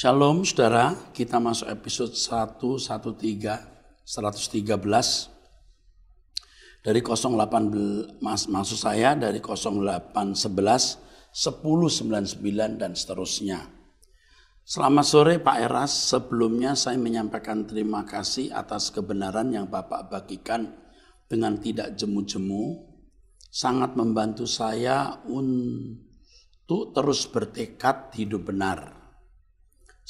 Shalom saudara, kita masuk episode 113, 113 dari 08, mas, maksud saya dari 0811 1099 dan seterusnya. Selamat sore Pak Eras, sebelumnya saya menyampaikan terima kasih atas kebenaran yang Bapak bagikan dengan tidak jemu-jemu. Sangat membantu saya untuk terus bertekad hidup benar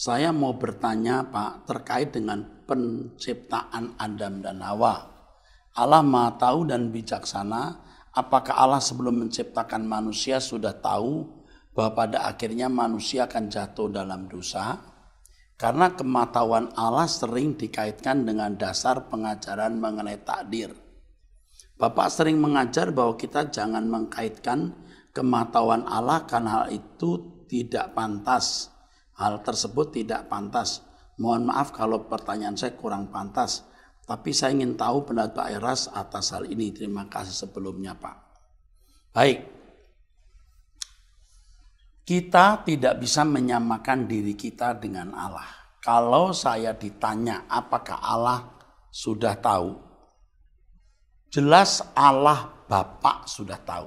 saya mau bertanya Pak terkait dengan penciptaan Adam dan Hawa. Allah maha tahu dan bijaksana. Apakah Allah sebelum menciptakan manusia sudah tahu bahwa pada akhirnya manusia akan jatuh dalam dosa? Karena kematauan Allah sering dikaitkan dengan dasar pengajaran mengenai takdir. Bapak sering mengajar bahwa kita jangan mengkaitkan kematauan Allah karena hal itu tidak pantas Hal tersebut tidak pantas. Mohon maaf kalau pertanyaan saya kurang pantas, tapi saya ingin tahu pendapat Pak Eras atas hal ini. Terima kasih sebelumnya, Pak. Baik. Kita tidak bisa menyamakan diri kita dengan Allah. Kalau saya ditanya apakah Allah sudah tahu? Jelas Allah Bapak sudah tahu.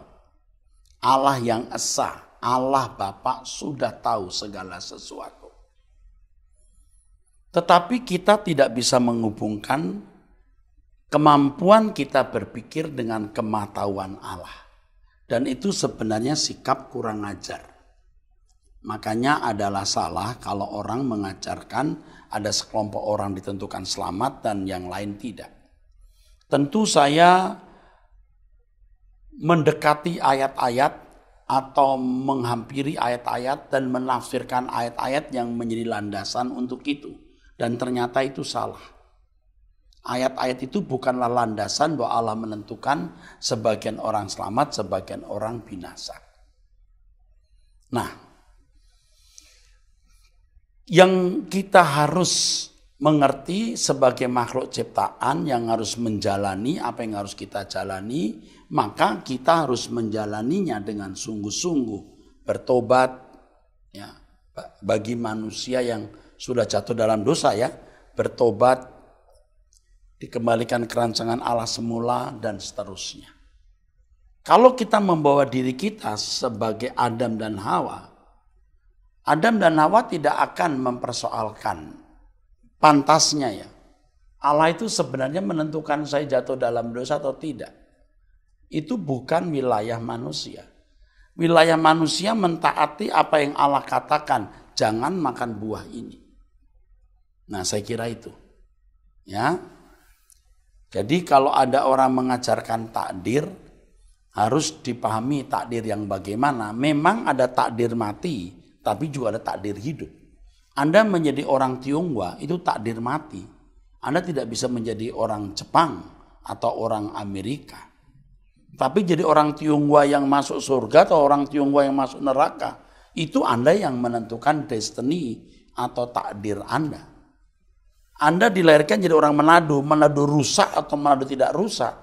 Allah yang Esa, Allah Bapa sudah tahu segala sesuatu. Tetapi kita tidak bisa menghubungkan kemampuan kita berpikir dengan kematauan Allah. Dan itu sebenarnya sikap kurang ajar. Makanya adalah salah kalau orang mengajarkan ada sekelompok orang ditentukan selamat dan yang lain tidak. Tentu saya mendekati ayat-ayat atau menghampiri ayat-ayat dan menafsirkan ayat-ayat yang menjadi landasan untuk itu. Dan ternyata itu salah. Ayat-ayat itu bukanlah landasan bahwa Allah menentukan sebagian orang selamat, sebagian orang binasa. Nah, yang kita harus mengerti sebagai makhluk ciptaan yang harus menjalani apa yang harus kita jalani, maka kita harus menjalaninya dengan sungguh-sungguh, bertobat ya bagi manusia yang sudah jatuh dalam dosa ya, bertobat dikembalikan kerancangan Allah semula dan seterusnya. Kalau kita membawa diri kita sebagai Adam dan Hawa, Adam dan Hawa tidak akan mempersoalkan pantasnya ya. Allah itu sebenarnya menentukan saya jatuh dalam dosa atau tidak. Itu bukan wilayah manusia. Wilayah manusia mentaati apa yang Allah katakan, jangan makan buah ini. Nah, saya kira itu. Ya. Jadi kalau ada orang mengajarkan takdir, harus dipahami takdir yang bagaimana. Memang ada takdir mati, tapi juga ada takdir hidup. Anda menjadi orang Tionghoa itu takdir mati. Anda tidak bisa menjadi orang Jepang atau orang Amerika. Tapi jadi orang Tionghoa yang masuk surga atau orang Tionghoa yang masuk neraka, itu Anda yang menentukan destiny atau takdir Anda. Anda dilahirkan jadi orang Manado, Manado rusak atau Manado tidak rusak.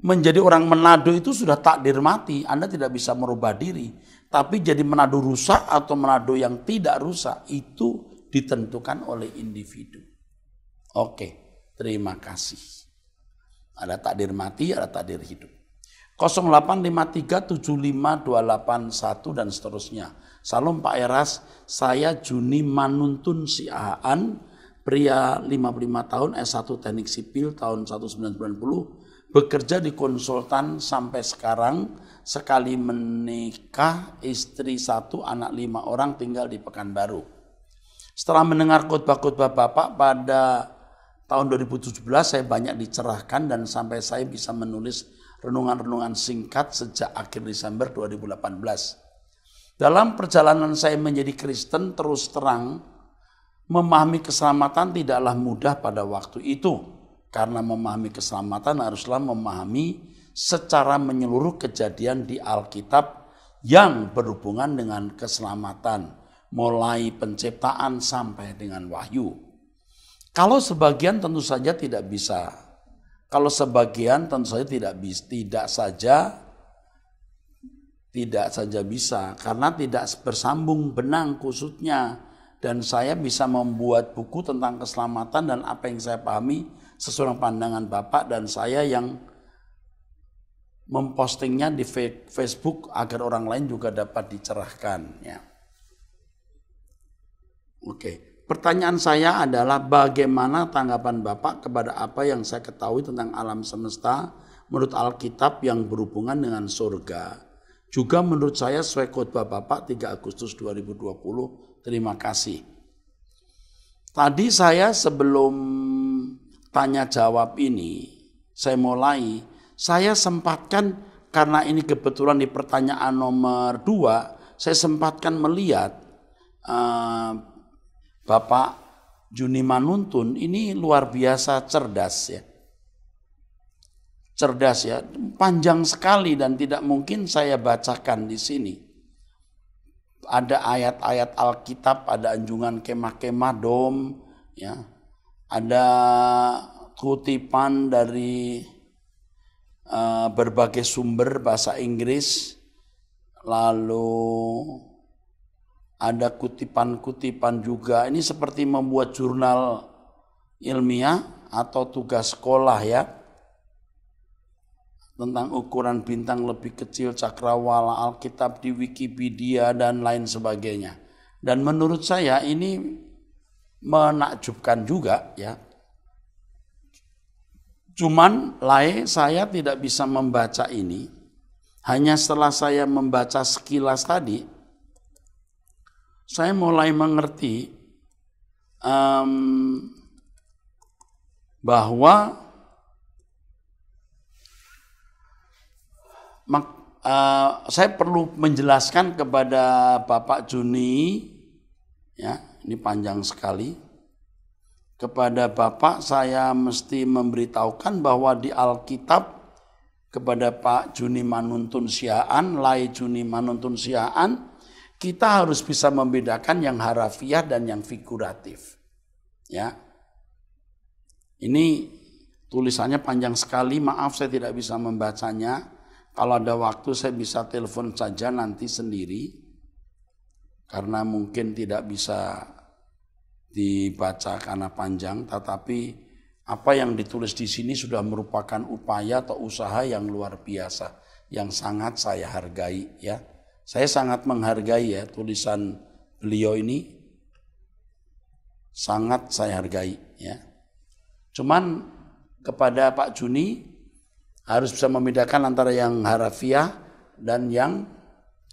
Menjadi orang Manado itu sudah takdir mati, Anda tidak bisa merubah diri. Tapi jadi menado rusak atau menado yang tidak rusak itu ditentukan oleh individu. Oke, terima kasih. Ada takdir mati, ada takdir hidup. 085375281 dan seterusnya. Salam Pak Eras, saya Juni Manuntun Siahaan, pria 55 tahun, S1 Teknik Sipil tahun 1990, bekerja di konsultan sampai sekarang sekali menikah istri satu anak lima orang tinggal di Pekanbaru. Setelah mendengar khotbah-khotbah Bapak pada tahun 2017 saya banyak dicerahkan dan sampai saya bisa menulis renungan-renungan singkat sejak akhir Desember 2018. Dalam perjalanan saya menjadi Kristen terus terang memahami keselamatan tidaklah mudah pada waktu itu karena memahami keselamatan haruslah memahami secara menyeluruh kejadian di Alkitab yang berhubungan dengan keselamatan, mulai penciptaan sampai dengan wahyu. Kalau sebagian tentu saja tidak bisa. Kalau sebagian tentu saja tidak bisa, tidak saja tidak saja bisa karena tidak bersambung benang kusutnya dan saya bisa membuat buku tentang keselamatan dan apa yang saya pahami sesuai pandangan Bapak dan saya yang mempostingnya di Facebook agar orang lain juga dapat dicerahkan ya. Oke, pertanyaan saya adalah bagaimana tanggapan Bapak kepada apa yang saya ketahui tentang alam semesta menurut Alkitab yang berhubungan dengan surga? Juga menurut saya sesuai khotbah Bapak 3 Agustus 2020. Terima kasih. Tadi saya sebelum tanya jawab ini, saya mulai saya sempatkan karena ini kebetulan di pertanyaan nomor dua, saya sempatkan melihat uh, Bapak Juni Manuntun ini luar biasa cerdas ya. Cerdas ya, panjang sekali dan tidak mungkin saya bacakan di sini. Ada ayat-ayat Alkitab, ada anjungan kemah-kemah dom, ya. Ada kutipan dari Eh, berbagai sumber bahasa Inggris, lalu ada kutipan-kutipan juga. Ini seperti membuat jurnal ilmiah atau tugas sekolah ya tentang ukuran bintang lebih kecil cakrawala Alkitab di Wikipedia dan lain sebagainya. Dan menurut saya ini menakjubkan juga ya Cuman lain saya tidak bisa membaca ini. Hanya setelah saya membaca sekilas tadi, saya mulai mengerti um, bahwa uh, saya perlu menjelaskan kepada Bapak Juni, ya ini panjang sekali kepada Bapak saya mesti memberitahukan bahwa di Alkitab kepada Pak Juni Manuntun Siaan, Lai Juni Manuntun Siaan, kita harus bisa membedakan yang harafiah dan yang figuratif. Ya. Ini tulisannya panjang sekali, maaf saya tidak bisa membacanya. Kalau ada waktu saya bisa telepon saja nanti sendiri. Karena mungkin tidak bisa dibaca karena panjang, tetapi apa yang ditulis di sini sudah merupakan upaya atau usaha yang luar biasa, yang sangat saya hargai ya. Saya sangat menghargai ya tulisan beliau ini, sangat saya hargai ya. Cuman kepada Pak Juni harus bisa membedakan antara yang harafiah dan yang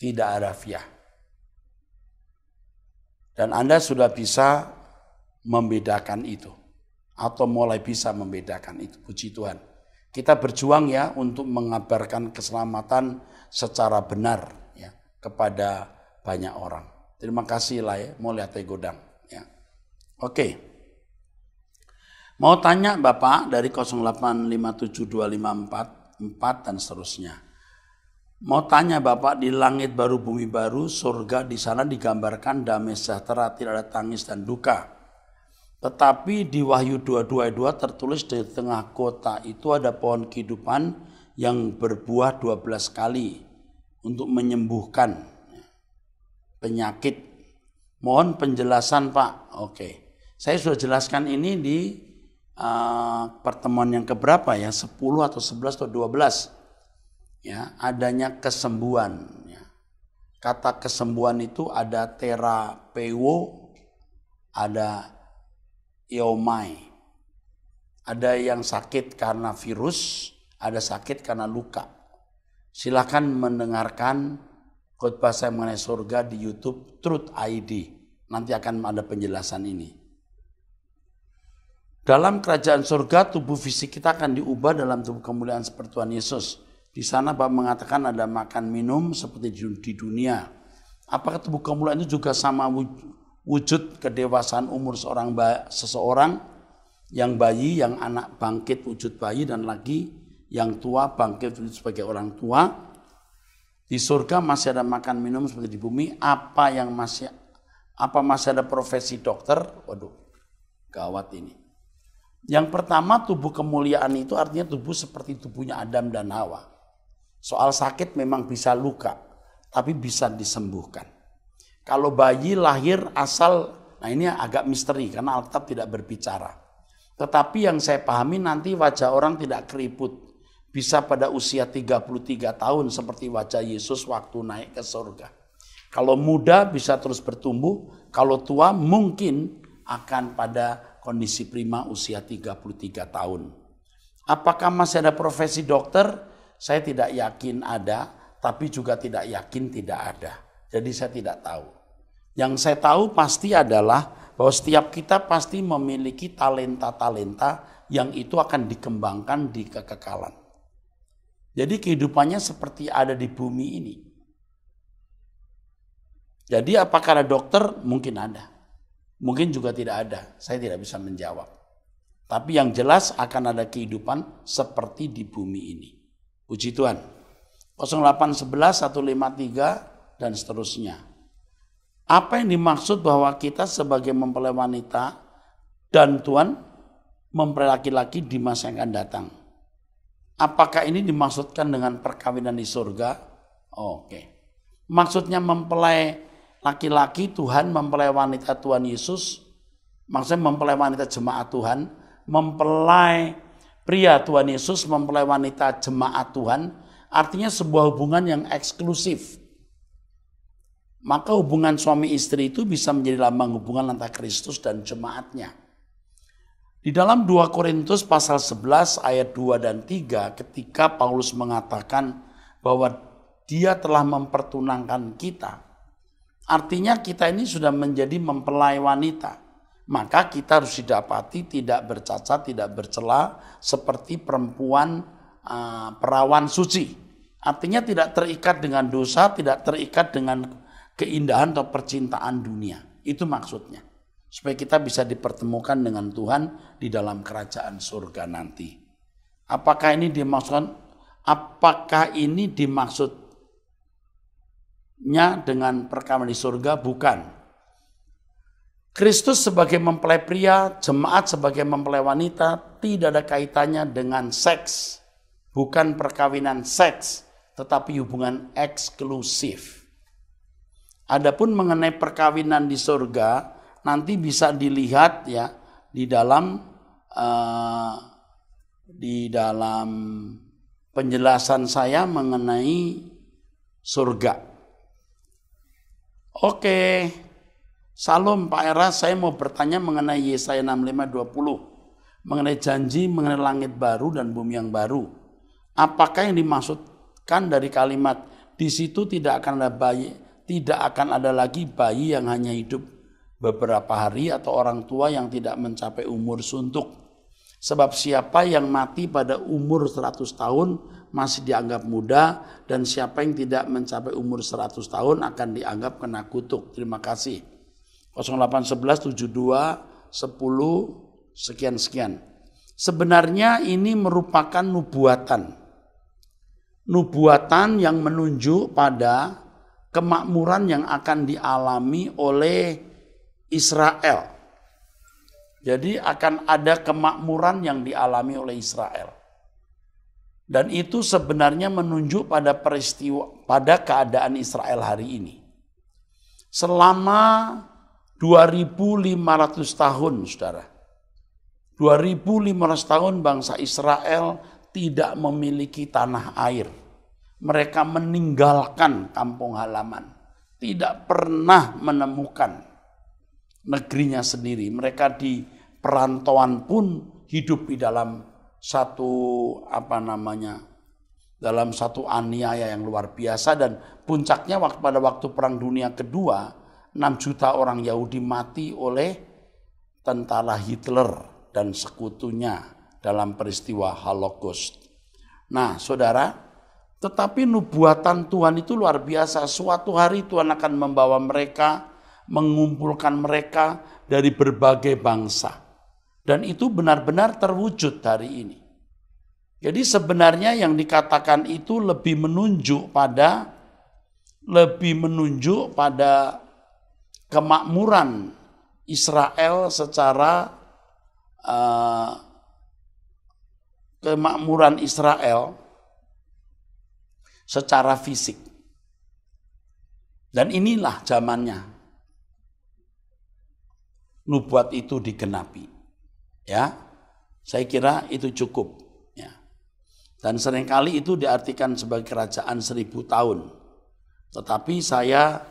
tidak harafiah. Dan Anda sudah bisa membedakan itu atau mulai bisa membedakan itu. Puji Tuhan. Kita berjuang ya untuk mengabarkan keselamatan secara benar ya kepada banyak orang. Terima kasih lah ya, Mulyate Godang. Ya. Oke. Mau tanya Bapak dari 0857254 dan seterusnya. Mau tanya Bapak di langit baru bumi baru, surga di sana digambarkan damai sejahtera, tidak ada tangis dan duka. Tetapi di Wahyu 222 tertulis di tengah kota itu ada pohon kehidupan yang berbuah 12 kali untuk menyembuhkan penyakit. Mohon penjelasan Pak. Oke. Saya sudah jelaskan ini di uh, pertemuan yang keberapa ya? 10 atau 11 atau 12. Ya, adanya kesembuhan. Ya. Kata kesembuhan itu ada terapeo, ada Yomai. Ada yang sakit karena virus, ada sakit karena luka. Silakan mendengarkan khotbah saya mengenai surga di YouTube Truth ID. Nanti akan ada penjelasan ini. Dalam kerajaan surga tubuh fisik kita akan diubah dalam tubuh kemuliaan seperti Tuhan Yesus. Di sana Bapak mengatakan ada makan minum seperti di dunia. Apakah tubuh kemuliaan itu juga sama wujud kedewasaan umur seorang seseorang yang bayi, yang anak bangkit wujud bayi dan lagi yang tua bangkit wujud sebagai orang tua. Di surga masih ada makan minum seperti di bumi. Apa yang masih apa masih ada profesi dokter? Waduh, gawat ini. Yang pertama tubuh kemuliaan itu artinya tubuh seperti tubuhnya Adam dan Hawa. Soal sakit memang bisa luka, tapi bisa disembuhkan. Kalau bayi lahir asal, nah ini agak misteri karena Alkitab tidak berbicara. Tetapi yang saya pahami nanti wajah orang tidak keriput. Bisa pada usia 33 tahun seperti wajah Yesus waktu naik ke surga. Kalau muda bisa terus bertumbuh, kalau tua mungkin akan pada kondisi prima usia 33 tahun. Apakah masih ada profesi dokter? Saya tidak yakin ada, tapi juga tidak yakin tidak ada. Jadi saya tidak tahu. Yang saya tahu pasti adalah bahwa setiap kita pasti memiliki talenta-talenta yang itu akan dikembangkan di kekekalan. Jadi kehidupannya seperti ada di bumi ini. Jadi apakah ada dokter? Mungkin ada. Mungkin juga tidak ada. Saya tidak bisa menjawab. Tapi yang jelas akan ada kehidupan seperti di bumi ini. Puji Tuhan. 0811 153 dan seterusnya. Apa yang dimaksud bahwa kita sebagai mempelai wanita dan Tuhan mempelai laki-laki di masa yang akan datang? Apakah ini dimaksudkan dengan perkawinan di surga? Oke. Maksudnya mempelai laki-laki Tuhan, mempelai wanita Tuhan Yesus, maksudnya mempelai wanita jemaat Tuhan, mempelai pria Tuhan Yesus, mempelai wanita jemaat Tuhan, artinya sebuah hubungan yang eksklusif maka hubungan suami istri itu bisa menjadi lambang hubungan antara Kristus dan jemaatnya. Di dalam 2 Korintus pasal 11 ayat 2 dan 3 ketika Paulus mengatakan bahwa dia telah mempertunangkan kita. Artinya kita ini sudah menjadi mempelai wanita. Maka kita harus didapati tidak bercacat, tidak bercela seperti perempuan uh, perawan suci. Artinya tidak terikat dengan dosa, tidak terikat dengan keindahan atau percintaan dunia. Itu maksudnya. Supaya kita bisa dipertemukan dengan Tuhan di dalam kerajaan surga nanti. Apakah ini dimaksudkan? Apakah ini dimaksudnya dengan perkawinan di surga? Bukan. Kristus sebagai mempelai pria, jemaat sebagai mempelai wanita tidak ada kaitannya dengan seks. Bukan perkawinan seks, tetapi hubungan eksklusif. Adapun mengenai perkawinan di surga nanti bisa dilihat ya di dalam uh, di dalam penjelasan saya mengenai surga. Oke. Salam Pak Era, saya mau bertanya mengenai Yesaya 65:20 mengenai janji mengenai langit baru dan bumi yang baru. Apakah yang dimaksudkan dari kalimat di situ tidak akan ada bayi, tidak akan ada lagi bayi yang hanya hidup beberapa hari atau orang tua yang tidak mencapai umur suntuk. Sebab siapa yang mati pada umur 100 tahun masih dianggap muda dan siapa yang tidak mencapai umur 100 tahun akan dianggap kena kutuk. Terima kasih. 0811 72 10 sekian sekian. Sebenarnya ini merupakan nubuatan. Nubuatan yang menunjuk pada kemakmuran yang akan dialami oleh Israel. Jadi akan ada kemakmuran yang dialami oleh Israel. Dan itu sebenarnya menunjuk pada peristiwa pada keadaan Israel hari ini. Selama 2500 tahun, Saudara. 2500 tahun bangsa Israel tidak memiliki tanah air mereka meninggalkan kampung halaman, tidak pernah menemukan negerinya sendiri. Mereka di perantauan pun hidup di dalam satu apa namanya dalam satu aniaya yang luar biasa dan puncaknya waktu pada waktu perang dunia kedua 6 juta orang Yahudi mati oleh tentara Hitler dan sekutunya dalam peristiwa Holocaust. Nah, saudara, tetapi nubuatan Tuhan itu luar biasa. Suatu hari Tuhan akan membawa mereka, mengumpulkan mereka dari berbagai bangsa. Dan itu benar-benar terwujud hari ini. Jadi sebenarnya yang dikatakan itu lebih menunjuk pada lebih menunjuk pada kemakmuran Israel secara uh, kemakmuran Israel secara fisik. Dan inilah zamannya. Nubuat itu digenapi. Ya. Saya kira itu cukup. Ya. Dan seringkali itu diartikan sebagai kerajaan seribu tahun. Tetapi saya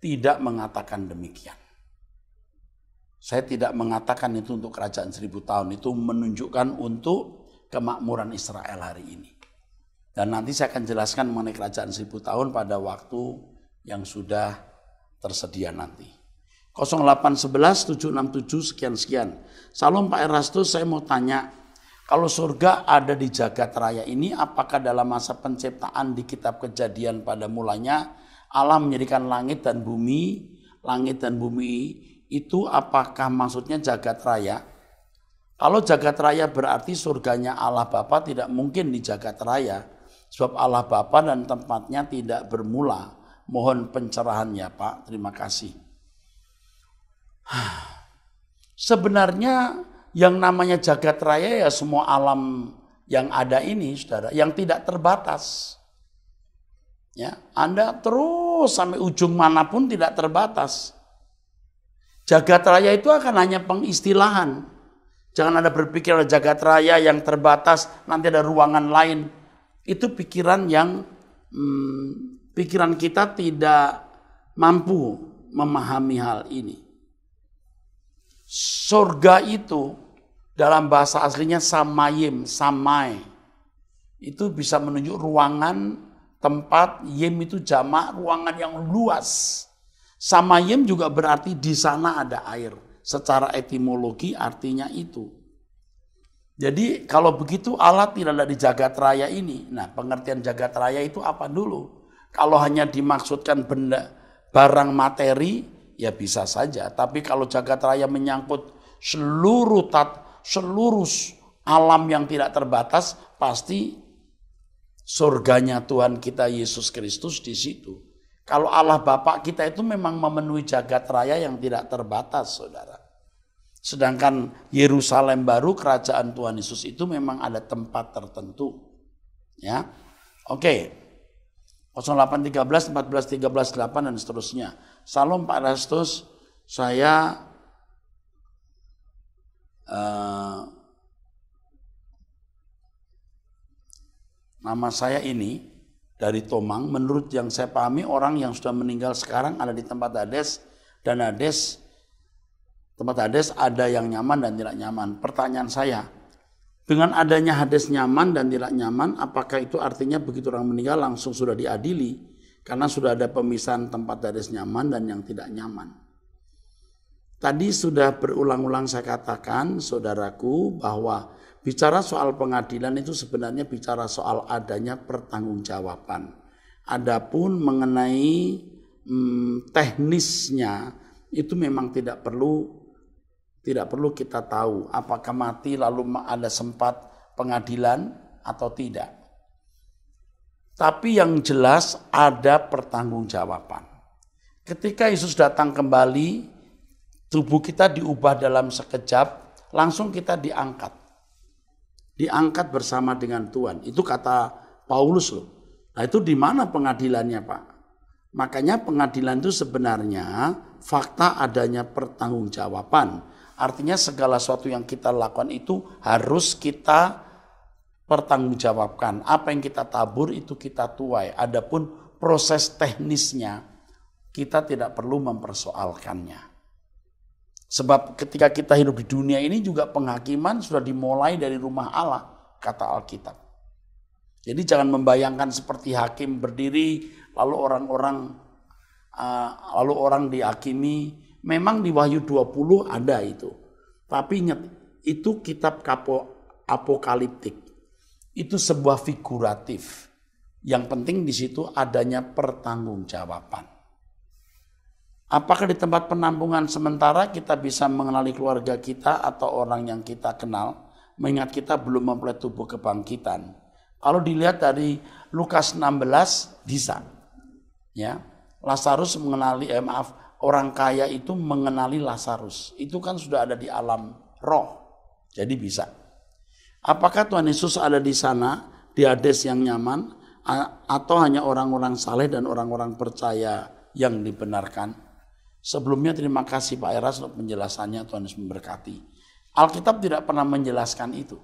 tidak mengatakan demikian. Saya tidak mengatakan itu untuk kerajaan seribu tahun. Itu menunjukkan untuk kemakmuran Israel hari ini. Dan nanti saya akan jelaskan mengenai kerajaan seribu tahun pada waktu yang sudah tersedia nanti. 0811 767 sekian-sekian. Salam Pak Erastus, saya mau tanya, kalau surga ada di jagat raya ini, apakah dalam masa penciptaan di kitab kejadian pada mulanya, Allah menjadikan langit dan bumi, langit dan bumi itu apakah maksudnya jagat raya? Kalau jagat raya berarti surganya Allah Bapa tidak mungkin di jagat raya Sebab Allah Bapa dan tempatnya tidak bermula. Mohon pencerahannya Pak. Terima kasih. Sebenarnya yang namanya jagat raya ya semua alam yang ada ini saudara. Yang tidak terbatas. Ya, Anda terus sampai ujung manapun tidak terbatas. Jagat raya itu akan hanya pengistilahan. Jangan Anda berpikir ada jagat raya yang terbatas, nanti ada ruangan lain itu pikiran yang hmm, pikiran kita tidak mampu memahami hal ini. Surga itu dalam bahasa aslinya samayim, samai. Itu bisa menunjuk ruangan, tempat, yim itu jamak, ruangan yang luas. Samayim juga berarti di sana ada air. Secara etimologi artinya itu. Jadi kalau begitu Allah tidak ada di jagat raya ini. Nah pengertian jagat raya itu apa dulu? Kalau hanya dimaksudkan benda barang materi ya bisa saja. Tapi kalau jagat raya menyangkut seluruh tat seluruh alam yang tidak terbatas pasti surganya Tuhan kita Yesus Kristus di situ. Kalau Allah Bapak kita itu memang memenuhi jagat raya yang tidak terbatas, saudara. Sedangkan Yerusalem baru kerajaan Tuhan Yesus itu memang ada tempat tertentu. Ya. Oke. Okay. 0813 14 13 8 dan seterusnya. Salam Pak Rastus, saya uh, nama saya ini dari Tomang menurut yang saya pahami orang yang sudah meninggal sekarang ada di tempat Hades dan Hades tempat hades ada yang nyaman dan tidak nyaman. Pertanyaan saya, dengan adanya hades nyaman dan tidak nyaman, apakah itu artinya begitu orang meninggal langsung sudah diadili? Karena sudah ada pemisahan tempat hades nyaman dan yang tidak nyaman. Tadi sudah berulang-ulang saya katakan, saudaraku, bahwa bicara soal pengadilan itu sebenarnya bicara soal adanya pertanggungjawaban. Adapun mengenai hmm, teknisnya, itu memang tidak perlu tidak perlu kita tahu apakah mati lalu ada sempat pengadilan atau tidak. Tapi yang jelas ada pertanggungjawaban. Ketika Yesus datang kembali, tubuh kita diubah dalam sekejap, langsung kita diangkat. Diangkat bersama dengan Tuhan. Itu kata Paulus loh. Nah itu di mana pengadilannya Pak? Makanya pengadilan itu sebenarnya fakta adanya pertanggungjawaban Artinya segala sesuatu yang kita lakukan itu harus kita pertanggungjawabkan. Apa yang kita tabur itu kita tuai. Adapun proses teknisnya kita tidak perlu mempersoalkannya. Sebab ketika kita hidup di dunia ini juga penghakiman sudah dimulai dari rumah Allah, kata Alkitab. Jadi jangan membayangkan seperti hakim berdiri lalu orang-orang uh, lalu orang dihakimi Memang di Wahyu 20 ada itu. Tapi ingat, itu kitab kapo, apokaliptik. Itu sebuah figuratif. Yang penting di situ adanya pertanggungjawaban. Apakah di tempat penampungan sementara kita bisa mengenali keluarga kita atau orang yang kita kenal, mengingat kita belum mempelai tubuh kebangkitan. Kalau dilihat dari Lukas 16 bisa. Ya. Lazarus mengenali eh, maaf, orang kaya itu mengenali Lazarus. Itu kan sudah ada di alam roh. Jadi bisa. Apakah Tuhan Yesus ada di sana di Hades yang nyaman atau hanya orang-orang saleh dan orang-orang percaya yang dibenarkan? Sebelumnya terima kasih Pak Eras untuk penjelasannya Tuhan Yesus memberkati. Alkitab tidak pernah menjelaskan itu.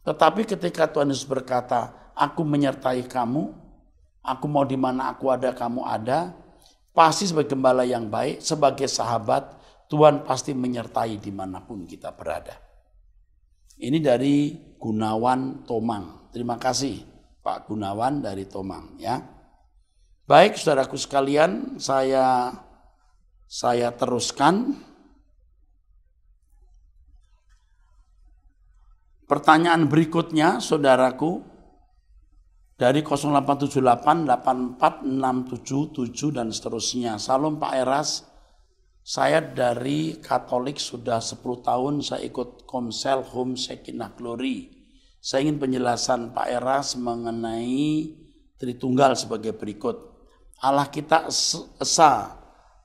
Tetapi ketika Tuhan Yesus berkata, aku menyertai kamu, aku mau di mana aku ada, kamu ada, pasti sebagai gembala yang baik, sebagai sahabat, Tuhan pasti menyertai dimanapun kita berada. Ini dari Gunawan Tomang. Terima kasih Pak Gunawan dari Tomang ya. Baik saudaraku sekalian, saya saya teruskan. Pertanyaan berikutnya saudaraku, dari 0878 84677 dan seterusnya. Salam Pak Eras, saya dari Katolik sudah 10 tahun saya ikut Komsel Home Sekinah Glory. Saya ingin penjelasan Pak Eras mengenai Tritunggal sebagai berikut. Allah kita Esa,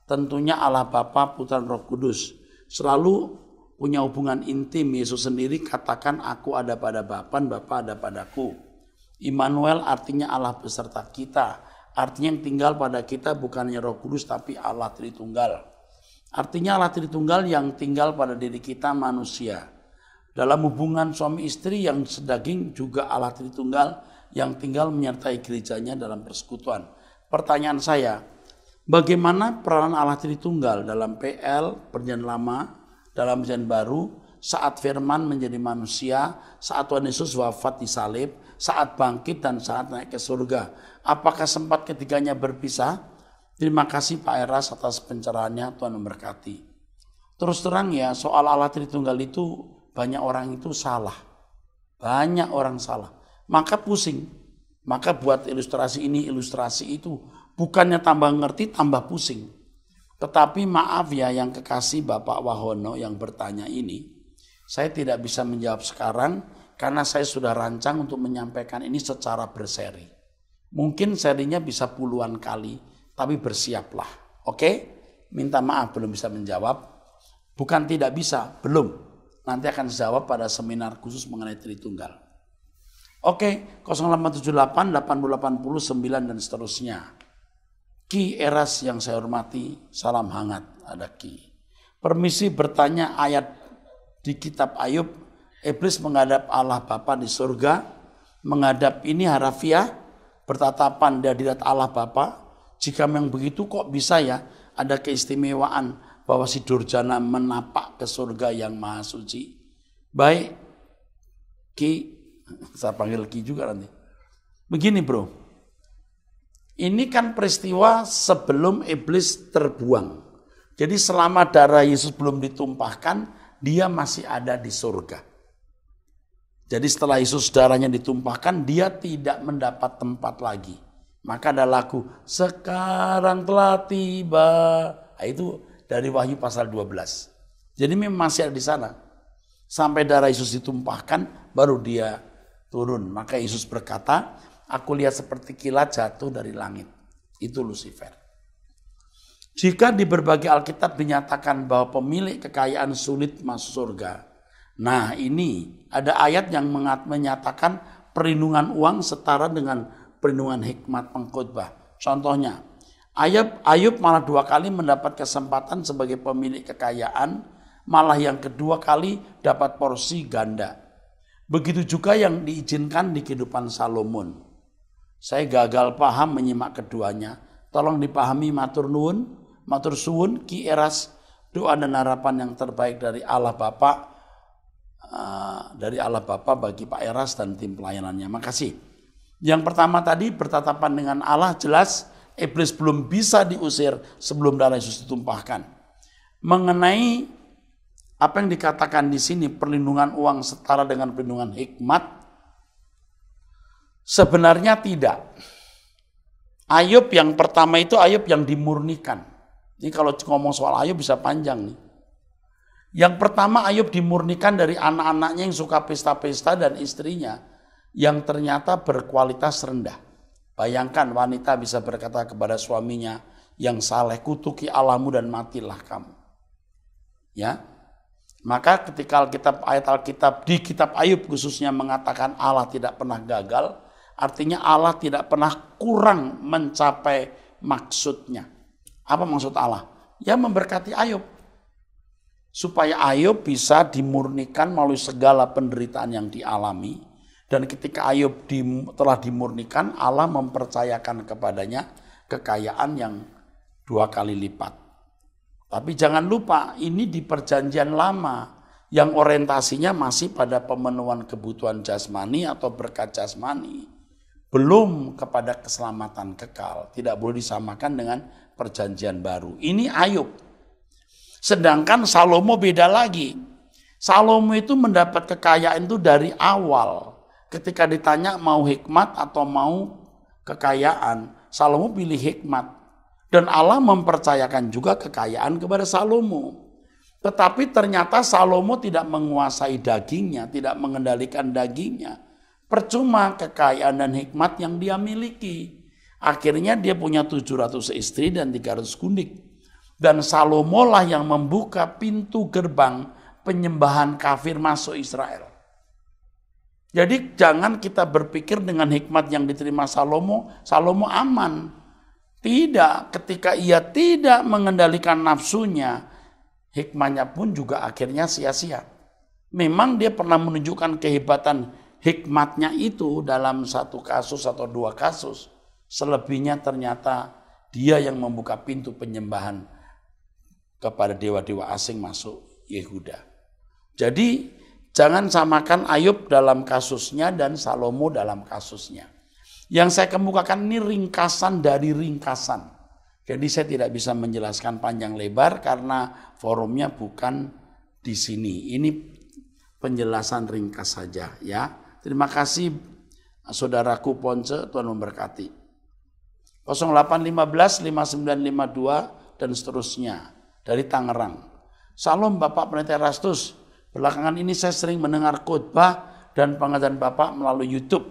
tentunya Allah Bapa, Putra, Roh Kudus. Selalu punya hubungan intim, Yesus sendiri katakan aku ada pada Bapa Bapak, Bapak ada padaku. Immanuel artinya Allah beserta kita. Artinya yang tinggal pada kita bukannya Roh Kudus tapi Allah Tritunggal. Artinya Allah Tritunggal yang tinggal pada diri kita manusia. Dalam hubungan suami istri yang sedaging juga Allah Tritunggal yang tinggal menyertai gerejanya dalam persekutuan. Pertanyaan saya, bagaimana peranan Allah Tritunggal dalam PL, perjanjian lama, dalam perjanjian baru, saat firman menjadi manusia, saat Tuhan Yesus wafat di salib, saat bangkit dan saat naik ke surga. Apakah sempat ketiganya berpisah? Terima kasih Pak Eras atas pencerahannya, Tuhan memberkati. Terus terang ya, soal Allah Tritunggal itu banyak orang itu salah. Banyak orang salah. Maka pusing. Maka buat ilustrasi ini, ilustrasi itu. Bukannya tambah ngerti, tambah pusing. Tetapi maaf ya yang kekasih Bapak Wahono yang bertanya ini. Saya tidak bisa menjawab sekarang, karena saya sudah rancang untuk menyampaikan ini secara berseri. Mungkin serinya bisa puluhan kali, tapi bersiaplah. Oke? Minta maaf belum bisa menjawab. Bukan tidak bisa, belum. Nanti akan jawab pada seminar khusus mengenai Tritunggal. Oke, 0878, 8080, dan seterusnya. Ki Eras yang saya hormati, salam hangat ada Ki. Permisi bertanya ayat di kitab Ayub Iblis menghadap Allah Bapa di surga, menghadap ini harafiah, bertatapan dari Allah Bapa. Jika memang begitu kok bisa ya ada keistimewaan bahwa si Durjana menapak ke surga yang maha suci. Baik, Ki, saya panggil Ki juga nanti. Begini bro, ini kan peristiwa sebelum iblis terbuang. Jadi selama darah Yesus belum ditumpahkan, dia masih ada di surga. Jadi setelah Yesus darahnya ditumpahkan, dia tidak mendapat tempat lagi. Maka ada lagu, sekarang telah tiba. Nah, itu dari Wahyu pasal 12. Jadi memang masih ada di sana. Sampai darah Yesus ditumpahkan, baru dia turun. Maka Yesus berkata, aku lihat seperti kilat jatuh dari langit. Itu Lucifer. Jika di berbagai Alkitab dinyatakan bahwa pemilik kekayaan sulit masuk surga, Nah ini ada ayat yang menyatakan perlindungan uang setara dengan perlindungan hikmat pengkhotbah. Contohnya, Ayub, Ayub malah dua kali mendapat kesempatan sebagai pemilik kekayaan, malah yang kedua kali dapat porsi ganda. Begitu juga yang diizinkan di kehidupan Salomon. Saya gagal paham menyimak keduanya. Tolong dipahami matur nuwun, matur suwun, ki eras, doa dan harapan yang terbaik dari Allah Bapak. Ah, dari Allah Bapa bagi Pak Eras dan tim pelayanannya. Makasih. Yang pertama tadi bertatapan dengan Allah jelas iblis belum bisa diusir sebelum darah Yesus ditumpahkan. Mengenai apa yang dikatakan di sini perlindungan uang setara dengan perlindungan hikmat sebenarnya tidak. Ayub yang pertama itu Ayub yang dimurnikan. Ini kalau ngomong soal Ayub bisa panjang nih. Yang pertama Ayub dimurnikan dari anak-anaknya yang suka pesta-pesta dan istrinya yang ternyata berkualitas rendah. Bayangkan wanita bisa berkata kepada suaminya yang saleh, kutuki alamu dan matilah kamu. Ya, maka ketika Alkitab ayat Alkitab di kitab Ayub khususnya mengatakan Allah tidak pernah gagal, artinya Allah tidak pernah kurang mencapai maksudnya. Apa maksud Allah? Ya memberkati Ayub supaya Ayub bisa dimurnikan melalui segala penderitaan yang dialami. Dan ketika Ayub di, telah dimurnikan, Allah mempercayakan kepadanya kekayaan yang dua kali lipat. Tapi jangan lupa, ini di perjanjian lama yang orientasinya masih pada pemenuhan kebutuhan jasmani atau berkat jasmani. Belum kepada keselamatan kekal, tidak boleh disamakan dengan perjanjian baru. Ini Ayub Sedangkan Salomo beda lagi. Salomo itu mendapat kekayaan itu dari awal. Ketika ditanya mau hikmat atau mau kekayaan, Salomo pilih hikmat. Dan Allah mempercayakan juga kekayaan kepada Salomo. Tetapi ternyata Salomo tidak menguasai dagingnya, tidak mengendalikan dagingnya. Percuma kekayaan dan hikmat yang dia miliki. Akhirnya dia punya 700 istri dan 300 gundik. Dan Salomo lah yang membuka pintu gerbang penyembahan kafir masuk Israel. Jadi jangan kita berpikir dengan hikmat yang diterima Salomo, Salomo aman. Tidak, ketika ia tidak mengendalikan nafsunya, hikmahnya pun juga akhirnya sia-sia. Memang dia pernah menunjukkan kehebatan hikmatnya itu dalam satu kasus atau dua kasus. Selebihnya ternyata dia yang membuka pintu penyembahan kepada dewa-dewa asing masuk Yehuda. Jadi jangan samakan Ayub dalam kasusnya dan Salomo dalam kasusnya. Yang saya kemukakan ini ringkasan dari ringkasan. Jadi saya tidak bisa menjelaskan panjang lebar karena forumnya bukan di sini. Ini penjelasan ringkas saja ya. Terima kasih saudaraku Ponce, Tuhan memberkati. 0815 5952 dan seterusnya dari Tangerang. Salam Bapak Pendeta Rastus, Belakangan ini saya sering mendengar khotbah dan pengajaran Bapak melalui YouTube.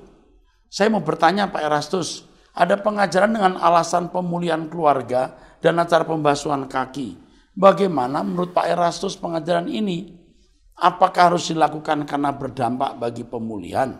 Saya mau bertanya Pak Erastus, ada pengajaran dengan alasan pemulihan keluarga dan acara pembasuhan kaki. Bagaimana menurut Pak Erastus pengajaran ini? Apakah harus dilakukan karena berdampak bagi pemulihan?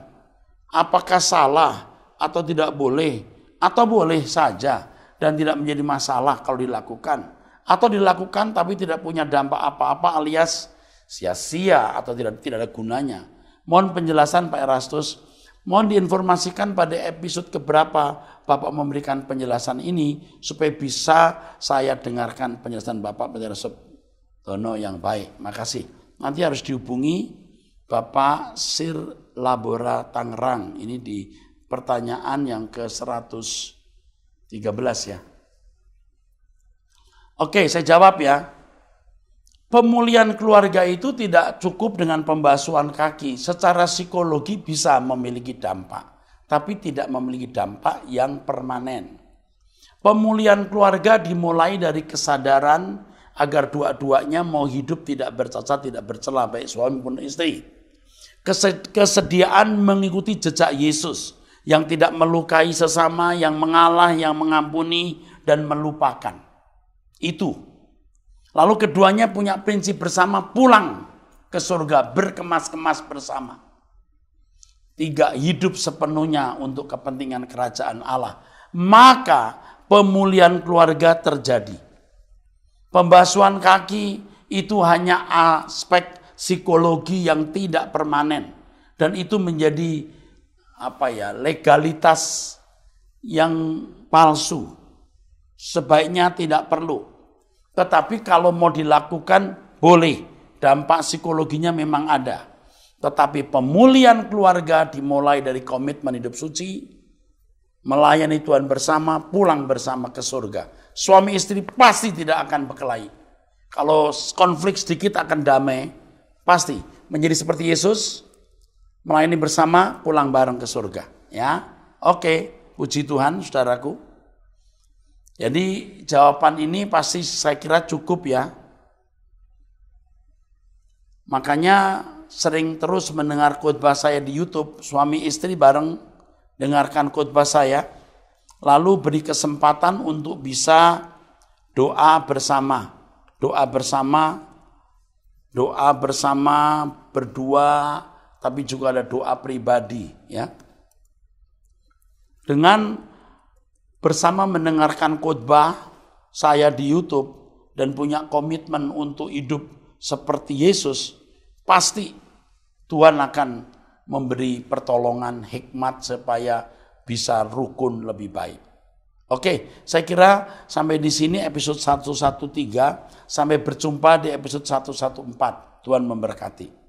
Apakah salah atau tidak boleh? Atau boleh saja dan tidak menjadi masalah kalau dilakukan? atau dilakukan tapi tidak punya dampak apa-apa alias sia-sia atau tidak tidak ada gunanya. Mohon penjelasan Pak Erastus, mohon diinformasikan pada episode keberapa Bapak memberikan penjelasan ini supaya bisa saya dengarkan penjelasan Bapak penjelasan Tono yang baik. Makasih. Nanti harus dihubungi Bapak Sir Labora Tangerang. Ini di pertanyaan yang ke 113 ya. Oke, saya jawab ya. Pemulihan keluarga itu tidak cukup dengan pembasuhan kaki. Secara psikologi bisa memiliki dampak, tapi tidak memiliki dampak yang permanen. Pemulihan keluarga dimulai dari kesadaran agar dua-duanya mau hidup tidak bercacat, tidak bercela baik suami pun istri. Kesediaan mengikuti jejak Yesus yang tidak melukai sesama, yang mengalah, yang mengampuni dan melupakan itu. Lalu keduanya punya prinsip bersama pulang ke surga berkemas-kemas bersama. Tiga hidup sepenuhnya untuk kepentingan kerajaan Allah. Maka pemulihan keluarga terjadi. Pembasuhan kaki itu hanya aspek psikologi yang tidak permanen dan itu menjadi apa ya legalitas yang palsu. Sebaiknya tidak perlu tetapi kalau mau dilakukan boleh, dampak psikologinya memang ada. Tetapi pemulihan keluarga dimulai dari komitmen hidup suci, melayani Tuhan bersama, pulang bersama ke surga. Suami istri pasti tidak akan berkelahi. Kalau konflik sedikit akan damai, pasti menjadi seperti Yesus, melayani bersama, pulang bareng ke surga. Ya, oke, puji Tuhan, saudaraku. Jadi jawaban ini pasti saya kira cukup ya. Makanya sering terus mendengar khotbah saya di YouTube, suami istri bareng dengarkan khotbah saya, lalu beri kesempatan untuk bisa doa bersama. Doa bersama, doa bersama berdua, tapi juga ada doa pribadi ya. Dengan bersama mendengarkan khotbah saya di YouTube dan punya komitmen untuk hidup seperti Yesus, pasti Tuhan akan memberi pertolongan hikmat supaya bisa rukun lebih baik. Oke, saya kira sampai di sini episode 113 sampai berjumpa di episode 114. Tuhan memberkati.